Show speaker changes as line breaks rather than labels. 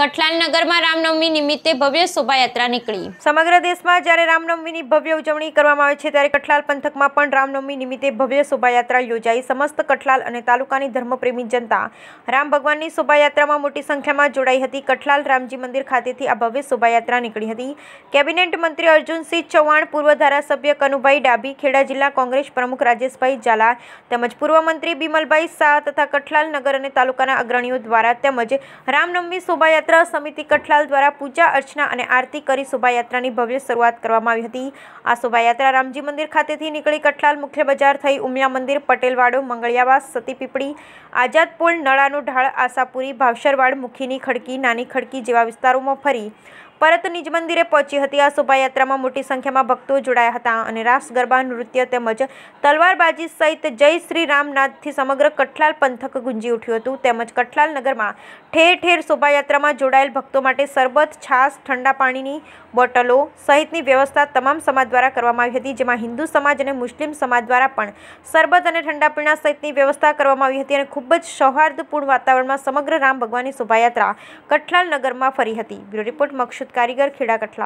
કઠલાલ નગરમાં રામનવમી નિમિત્તે ભવ્ય શોભાયાત્રા નીકળી સમગ્ર દેશમાં જ્યારે રામનવમીની ભવ્ય ઉજવણી કરવામાં આવે છે ત્યારે કઠલાલ પંથકમાં પણ રામનવમી નિમિત્તે ભવ્ય શોભાયાત્રા યોજાઈ સમસ્ત કઠલાલ અને તાલુકાની ધર્મપ્રેમી જનતા રામ ભગવાનની શોભાયાત્રામાં મોટી સંખ્યામાં જોડાઈ હતી કઠલાલ રામજી મંદિર ખાતેથી આ ભવ્ય શોભાયાત્રા નીકળી હતી કેબિનેટ મંત્રી અર્જુનસિંહ ચૌહાણ પૂર્વ ધારાસભ્ય કનુભાઈ ડાબી ખેડા જિલ્લા કોંગ્રેસ પ્રમુખ રાજેશભાઈ ઝાલા તેમજ પૂર્વ મંત્રી બિમલભાઈ શાહ તથા કઠલાલ નગર અને તાલુકાના અગ્રણીઓ દ્વારા તેમજ રામનવમી શોભાયાત્રા યાત્રા સમિતિ કઠલાલ દ્વારા પૂજા અર્ચના અને આરતી કરી શોભાયાત્રાની ભવ્ય શરૂઆત કરવામાં આવી હતી આ શોભાયાત્રા રામજી મંદિર ખાતેથી નીકળી કઠલાલ મુખ્ય બજાર થઈ ઉમિયા મંદિર પટેલવાડો મંગળિયાવાસ સતીપીપળી આઝાદ પુલ નળાનું ઢાળ આશાપુરી ભાવસરવાડ મુખીની ખડકી નાની ખડકી જેવા વિસ્તારોમાં ફરી પરત નિજ મંદિરે પહોંચી હતી આ શોભાયાત્રામાં મોટી સંખ્યામાં ભક્તો જોડાયા હતા અને રાસ ગરબા નૃત્ય તેમજ તલવારબાજી સહિત જય શ્રી રામનાથથી સમગ્ર કઠલાલ પંથક ગુંજી ઉઠ્યું હતું તેમજ કઠલાલ નગરમાં ઠેર ઠેર શોભાયાત્રામાં જોડાયેલ ભક્તો માટે સરબત છાસ ઠંડા પાણીની બોટલો સહિતની વ્યવસ્થા તમામ સમાજ દ્વારા કરવામાં આવી હતી જેમાં હિન્દુ સમાજ અને મુસ્લિમ સમાજ દ્વારા પણ સરબત અને ઠંડા પીણા સહિતની વ્યવસ્થા કરવામાં આવી હતી અને ખૂબ જ સૌહાર્દપૂર્ણ વાતાવરણમાં સમગ્ર રામ ભગવાનની શોભાયાત્રા કઠલાલ નગરમાં ફરી હતી બ્યુરો રિપોર્ટ મક્ષ છૂટકારીગર ખેડા કઠલા